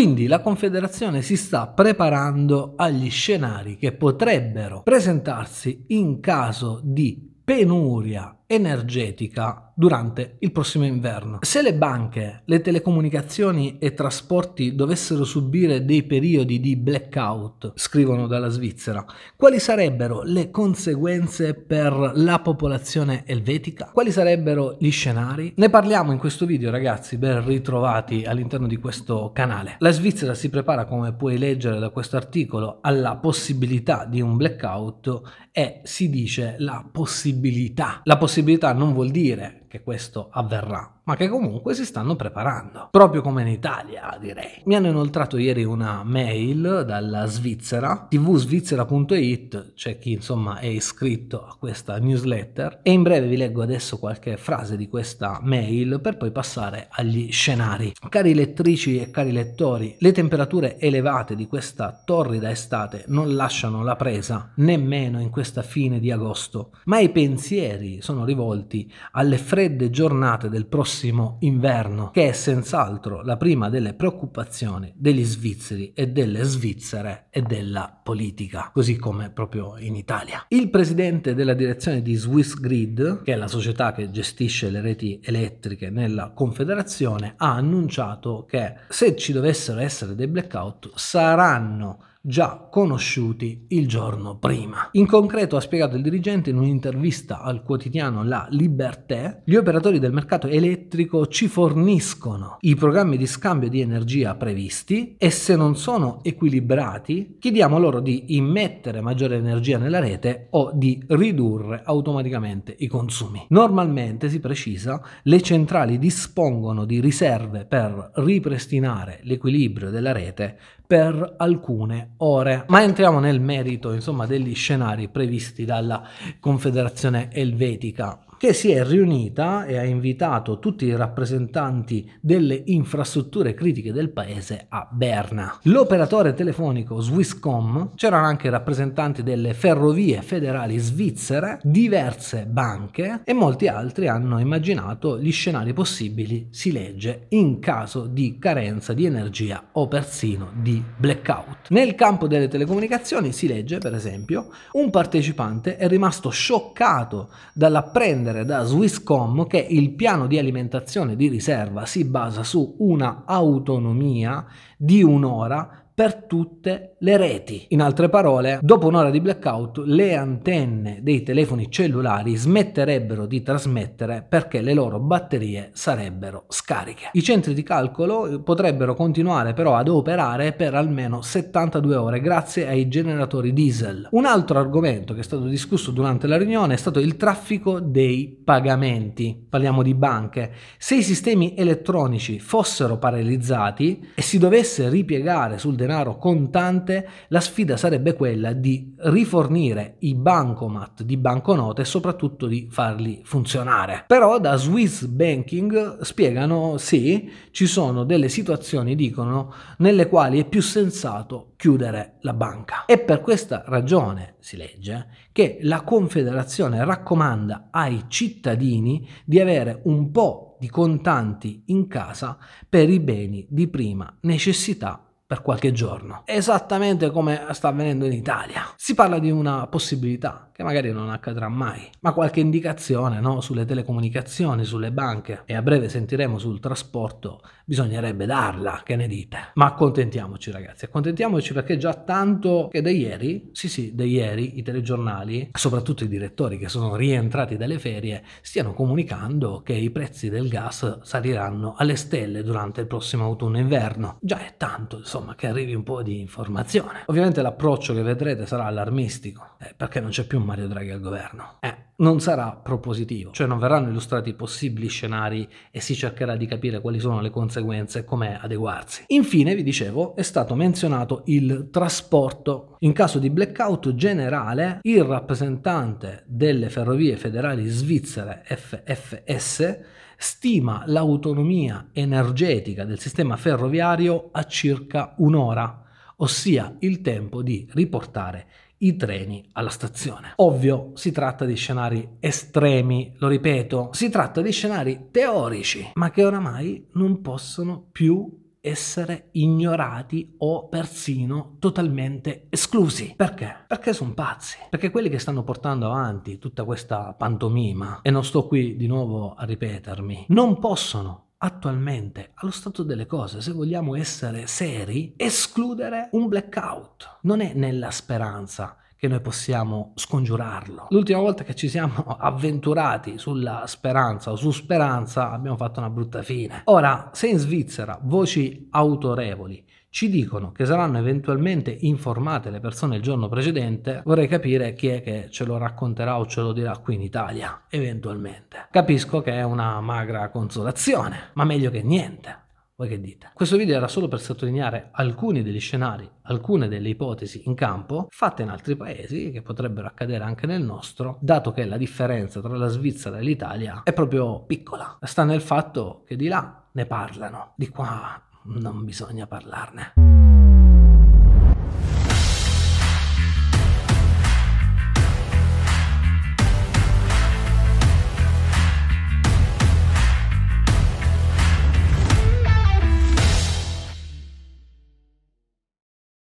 Quindi la Confederazione si sta preparando agli scenari che potrebbero presentarsi in caso di penuria energetica durante il prossimo inverno. Se le banche, le telecomunicazioni e trasporti dovessero subire dei periodi di blackout, scrivono dalla Svizzera, quali sarebbero le conseguenze per la popolazione elvetica? Quali sarebbero gli scenari? Ne parliamo in questo video ragazzi, ben ritrovati all'interno di questo canale. La Svizzera si prepara, come puoi leggere da questo articolo, alla possibilità di un blackout e si dice la possibilità. La possibilità possibilità non vuol dire che questo avverrà ma che comunque si stanno preparando, proprio come in Italia direi. Mi hanno inoltrato ieri una mail dalla Svizzera, tvsvizzera.it, c'è chi insomma è iscritto a questa newsletter e in breve vi leggo adesso qualche frase di questa mail per poi passare agli scenari. Cari lettrici e cari lettori, le temperature elevate di questa torrida estate non lasciano la presa, nemmeno in questa fine di agosto, ma i pensieri sono rivolti alle fredde giornate del prossimo prossimo inverno, che è senz'altro la prima delle preoccupazioni degli svizzeri e delle svizzere e della politica, così come proprio in Italia. Il presidente della direzione di Swiss Grid, che è la società che gestisce le reti elettriche nella Confederazione, ha annunciato che se ci dovessero essere dei blackout saranno già conosciuti il giorno prima. In concreto, ha spiegato il dirigente in un'intervista al quotidiano La Liberté, gli operatori del mercato elettrico ci forniscono i programmi di scambio di energia previsti e se non sono equilibrati chiediamo loro di immettere maggiore energia nella rete o di ridurre automaticamente i consumi. Normalmente, si precisa, le centrali dispongono di riserve per ripristinare l'equilibrio della rete per alcune ore. Ma entriamo nel merito, insomma, degli scenari previsti dalla Confederazione Elvetica che si è riunita e ha invitato tutti i rappresentanti delle infrastrutture critiche del paese a Berna. L'operatore telefonico Swisscom, c'erano anche rappresentanti delle ferrovie federali svizzere, diverse banche e molti altri hanno immaginato gli scenari possibili, si legge, in caso di carenza di energia o persino di blackout. Nel campo delle telecomunicazioni si legge, per esempio, un partecipante è rimasto scioccato dall'apprendere prendere da Swisscom che il piano di alimentazione di riserva si basa su una autonomia di un'ora per tutte le reti. In altre parole, dopo un'ora di blackout, le antenne dei telefoni cellulari smetterebbero di trasmettere perché le loro batterie sarebbero scariche. I centri di calcolo eh, potrebbero continuare però ad operare per almeno 72 ore grazie ai generatori diesel. Un altro argomento che è stato discusso durante la riunione è stato il traffico dei pagamenti. Parliamo di banche. Se i sistemi elettronici fossero paralizzati e si dovesse ripiegare sul denaro denaro contante, la sfida sarebbe quella di rifornire i bancomat di banconote e soprattutto di farli funzionare. Però da Swiss Banking spiegano sì, ci sono delle situazioni, dicono, nelle quali è più sensato chiudere la banca. E per questa ragione si legge che la Confederazione raccomanda ai cittadini di avere un po' di contanti in casa per i beni di prima necessità per qualche giorno, esattamente come sta avvenendo in Italia. Si parla di una possibilità che magari non accadrà mai, ma qualche indicazione no? sulle telecomunicazioni, sulle banche e a breve sentiremo sul trasporto, bisognerebbe darla, che ne dite? Ma accontentiamoci ragazzi, accontentiamoci perché già tanto che da ieri, sì sì, da ieri i telegiornali, soprattutto i direttori che sono rientrati dalle ferie, stiano comunicando che i prezzi del gas saliranno alle stelle durante il prossimo autunno-inverno. Già è tanto, insomma insomma che arrivi un po' di informazione. Ovviamente l'approccio che vedrete sarà allarmistico, eh, perché non c'è più Mario Draghi al governo. Eh, non sarà propositivo, cioè non verranno illustrati possibili scenari e si cercherà di capire quali sono le conseguenze e come adeguarsi. Infine, vi dicevo, è stato menzionato il trasporto. In caso di blackout generale, il rappresentante delle ferrovie federali svizzere FFS stima l'autonomia energetica del sistema ferroviario a circa un'ora, ossia il tempo di riportare i treni alla stazione. Ovvio, si tratta di scenari estremi, lo ripeto, si tratta di scenari teorici, ma che oramai non possono più essere ignorati o persino totalmente esclusi. Perché? Perché sono pazzi. Perché quelli che stanno portando avanti tutta questa pantomima, e non sto qui di nuovo a ripetermi, non possono attualmente, allo stato delle cose, se vogliamo essere seri, escludere un blackout. Non è nella speranza che noi possiamo scongiurarlo. L'ultima volta che ci siamo avventurati sulla speranza o su speranza abbiamo fatto una brutta fine. Ora, se in Svizzera voci autorevoli ci dicono che saranno eventualmente informate le persone il giorno precedente, vorrei capire chi è che ce lo racconterà o ce lo dirà qui in Italia, eventualmente. Capisco che è una magra consolazione, ma meglio che niente. Voi che dite? Questo video era solo per sottolineare alcuni degli scenari, alcune delle ipotesi in campo fatte in altri paesi che potrebbero accadere anche nel nostro, dato che la differenza tra la Svizzera e l'Italia è proprio piccola. Sta nel fatto che di là ne parlano, di qua non bisogna parlarne.